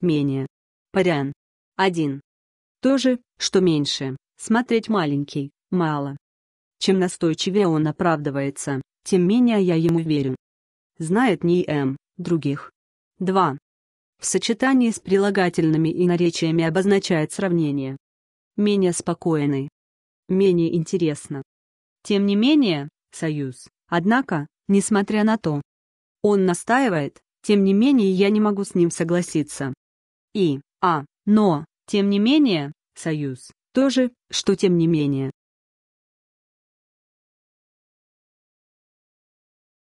менее. Парян. 1. То же, что меньше, смотреть маленький, мало. Чем настойчивее он оправдывается, тем менее я ему верю. Знает не М, эм, других. 2. В сочетании с прилагательными и наречиями обозначает сравнение. Менее спокойный. Менее интересно. Тем не менее, союз. Однако, несмотря на то, он настаивает, тем не менее я не могу с ним согласиться и А. Но, тем не менее, союз, тоже, что тем не менее,